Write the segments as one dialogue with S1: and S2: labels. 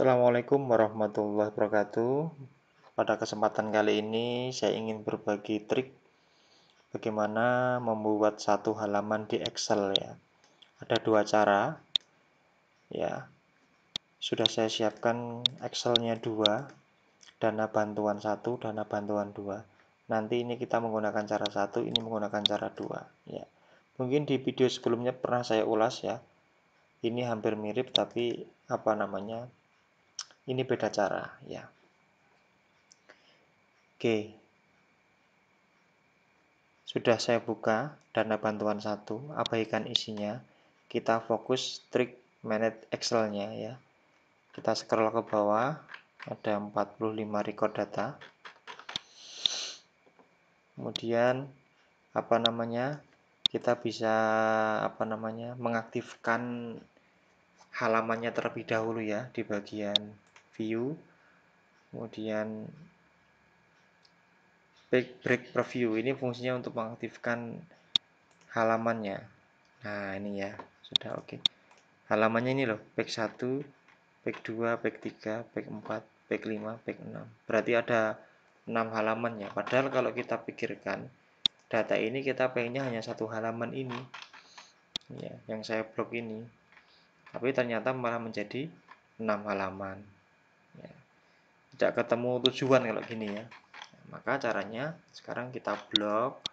S1: Assalamualaikum warahmatullahi wabarakatuh. Pada kesempatan kali ini, saya ingin berbagi trik bagaimana membuat satu halaman di Excel ya. Ada dua cara. Ya. Sudah saya siapkan Excelnya dua, dana bantuan satu, dana bantuan dua. Nanti ini kita menggunakan cara satu, ini menggunakan cara dua. Ya. Mungkin di video sebelumnya pernah saya ulas ya. Ini hampir mirip tapi apa namanya ini beda cara ya oke sudah saya buka dana bantuan satu abaikan isinya kita fokus trik manage excel nya ya kita scroll ke bawah ada 45 record data kemudian apa namanya kita bisa apa namanya mengaktifkan halamannya terlebih dahulu ya di bagian view kemudian break, break preview ini fungsinya untuk mengaktifkan halamannya nah ini ya sudah oke okay. halamannya ini loh back 1 back 2 back 3 back 4 back 5 back 6 berarti ada 6 halamannya padahal kalau kita pikirkan data ini kita pengennya hanya satu halaman ini ya yang saya blok ini tapi ternyata malah menjadi 6 halaman tidak ketemu tujuan kalau gini ya maka caranya sekarang kita blok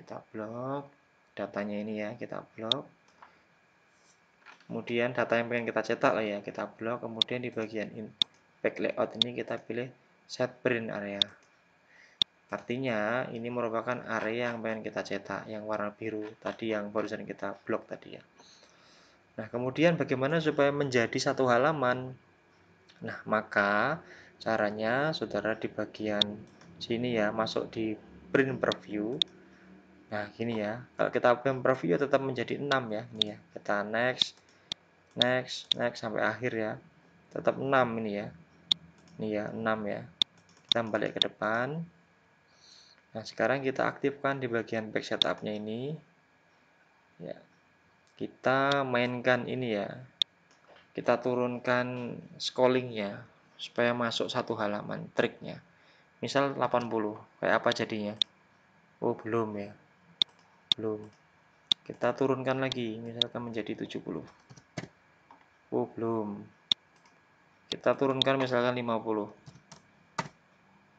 S1: kita blok datanya ini ya kita blok kemudian data yang pengen kita cetak lah ya kita blok kemudian di bagian in back layout ini kita pilih set print area artinya ini merupakan area yang pengen kita cetak yang warna biru tadi yang barusan kita blok tadi ya nah kemudian bagaimana supaya menjadi satu halaman nah maka caranya saudara di bagian sini ya masuk di print preview nah gini ya kalau kita print preview ya tetap menjadi 6 ya ini ya kita next next next sampai akhir ya tetap 6 ini ya ini ya 6 ya kita balik ke depan nah sekarang kita aktifkan di bagian back setupnya ini ya kita mainkan ini ya kita turunkan scrollingnya supaya masuk satu halaman triknya misal 80 kayak apa jadinya oh belum ya belum kita turunkan lagi misalkan menjadi 70 oh belum kita turunkan misalkan 50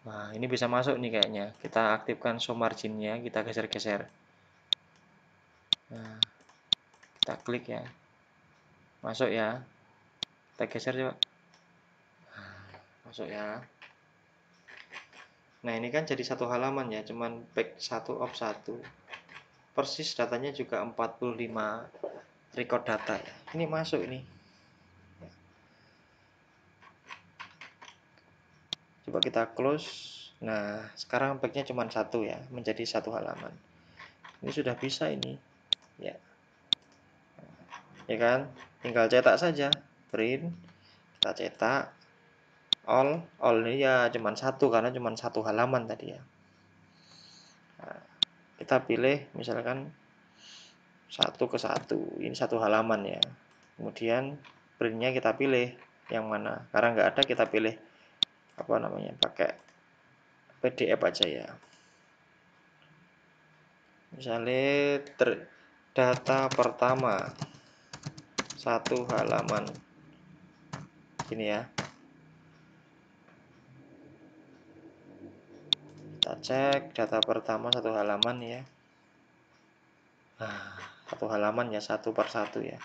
S1: nah ini bisa masuk nih kayaknya kita aktifkan show marginnya kita geser-geser nah kita klik ya masuk ya kita geser coba masuk ya nah ini kan jadi satu halaman ya cuman back 1 of 1 persis datanya juga 45 record data ini masuk ini coba kita close nah sekarang backnya cuma satu ya menjadi satu halaman ini sudah bisa ini ya ya kan tinggal cetak saja print kita cetak all all ini ya cuman satu karena cuman satu halaman tadi ya nah, kita pilih misalkan satu ke satu ini satu halaman ya kemudian printnya kita pilih yang mana karena nggak ada kita pilih apa namanya pakai PDF aja ya misalnya data pertama satu halaman ini ya cek data pertama satu halaman ya nah, satu halaman ya satu per satu ya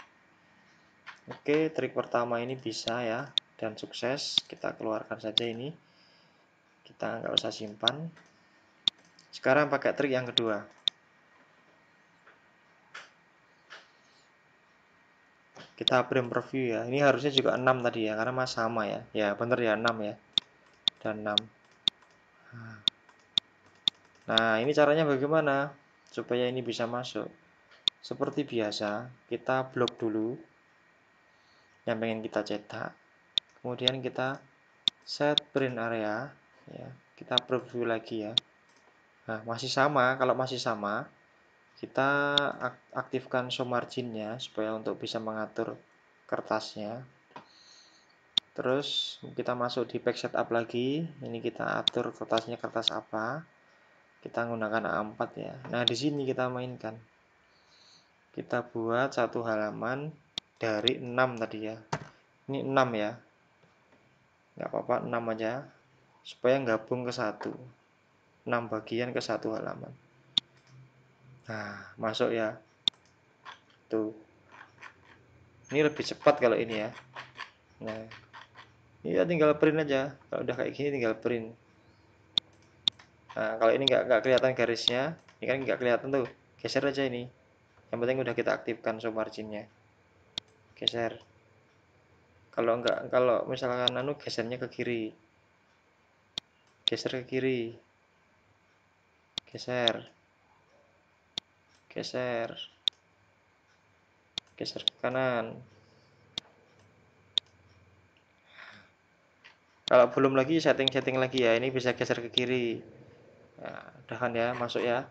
S1: oke trik pertama ini bisa ya dan sukses kita keluarkan saja ini kita nggak usah simpan sekarang pakai trik yang kedua kita print preview ya ini harusnya juga 6 tadi ya karena mas sama ya ya bener ya 6 ya dan 6 Nah, ini caranya bagaimana supaya ini bisa masuk? Seperti biasa, kita blok dulu yang pengen kita cetak. Kemudian kita set print area ya. Kita preview lagi ya. Nah, masih sama, kalau masih sama, kita aktifkan show marginnya supaya untuk bisa mengatur kertasnya terus kita masuk di pack setup lagi ini kita atur kertasnya kertas apa kita gunakan A4 ya nah di sini kita mainkan kita buat satu halaman dari 6 tadi ya ini 6 ya nggak apa-apa 6 aja supaya gabung ke satu 6 bagian ke satu halaman nah masuk ya tuh ini lebih cepat kalau ini ya nah ini ya tinggal print aja kalau udah kayak gini tinggal print nah, kalau ini nggak kelihatan garisnya ini kan nggak kelihatan tuh geser aja ini yang penting udah kita aktifkan sub marginnya geser kalau nggak kalau misalkan anu gesernya ke kiri geser ke kiri geser geser geser ke kanan kalau belum lagi setting-setting lagi ya ini bisa geser ke kiri Nah, udah kan ya masuk ya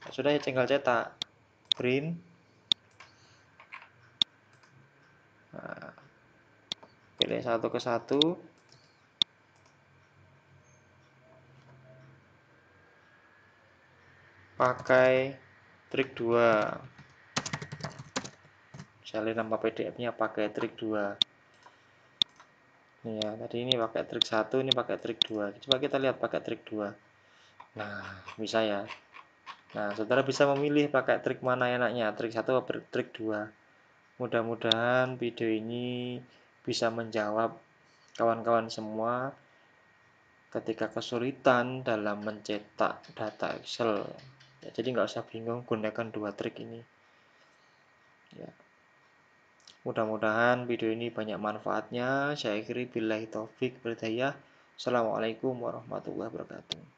S1: nah, sudah ya tinggal cetak print nah, pilih satu ke satu pakai trik dua. misalnya nama PDF nya pakai trik dua ya tadi ini pakai trik satu ini pakai trik dua coba kita lihat pakai trik dua nah bisa ya nah saudara bisa memilih pakai trik mana enaknya trik satu atau trik dua mudah-mudahan video ini bisa menjawab kawan-kawan semua ketika kesulitan dalam mencetak data Excel ya, jadi nggak usah bingung gunakan dua trik ini ya Mudah-mudahan video ini banyak manfaatnya. Saya akhiri bila taufik berdaya. Assalamualaikum warahmatullahi wabarakatuh.